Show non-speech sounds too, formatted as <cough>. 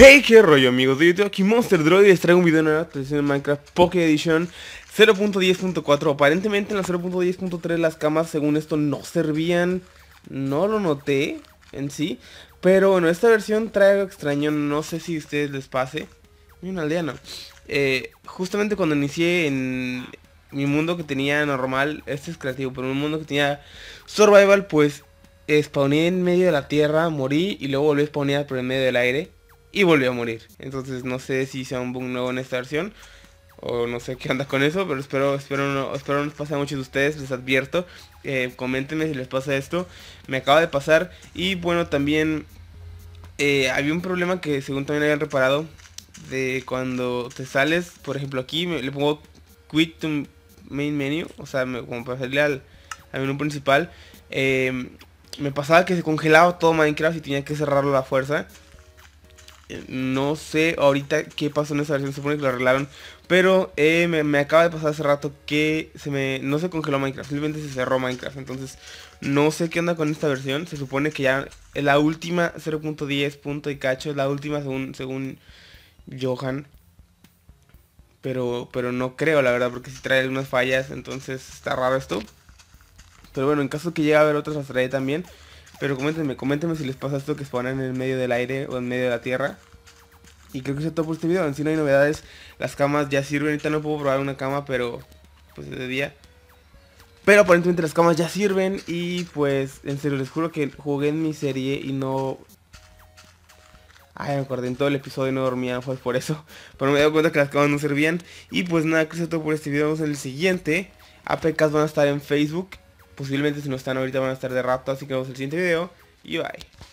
Hey, qué rollo amigos de YouTube, aquí Monster Droid les traigo un video nuevo versión de Minecraft Poké Edition 0.10.4 Aparentemente en la 0.10.3 las camas según esto no servían, no lo noté en sí Pero bueno, esta versión trae algo extraño, no sé si a ustedes les pase vi un aldeano eh, Justamente cuando inicié en mi mundo que tenía normal, este es creativo, pero en un mundo que tenía survival pues Spawné en medio de la tierra, morí y luego volví a spawnear por el medio del aire y volvió a morir. Entonces no sé si sea un bug nuevo en esta versión o no sé qué anda con eso, pero espero, espero no, espero no les pase a muchos de ustedes, les advierto. Eh, coméntenme si les pasa esto. Me acaba de pasar y bueno, también eh, había un problema que según también habían reparado de cuando te sales, por ejemplo aquí le pongo quit to main menu, o sea, me, como para salir al, menú principal. Eh, me pasaba que se congelaba todo Minecraft y tenía que cerrarlo a la fuerza. No sé ahorita qué pasó en esa versión, se supone que lo arreglaron. Pero eh, me, acaba de pasar hace rato que se me, no se congeló Minecraft, simplemente se cerró Minecraft. Entonces no sé qué onda con esta versión. Se supone que ya es la última 0.10 punto y cacho, es la última según, según Johan. Pero, pero no creo, la verdad, porque si trae algunas fallas, entonces está raro esto. Pero bueno, en caso que llegue a haber otras, las trae también. Pero comentenme, comentenme si les pasa esto que spawnan en el medio del aire o en medio de la tierra. Y creo que eso es todo por este video. En no hay novedades. Las camas ya sirven. Ahorita no puedo probar una cama, pero pues es de día. Pero aparentemente las camas ya sirven. Y pues en serio, les juro que jugué en mi serie y no... Ay, me acordé, en todo el episodio no dormía, fue por eso. <laughs> Pero me he cuenta que las camas no servían. Y pues nada, creo que eso todo por este video. Nos en el siguiente. APKs van a estar en Facebook Posiblemente si no están ahorita van a estar de rapto, así que nos vemos el siguiente video. Y bye.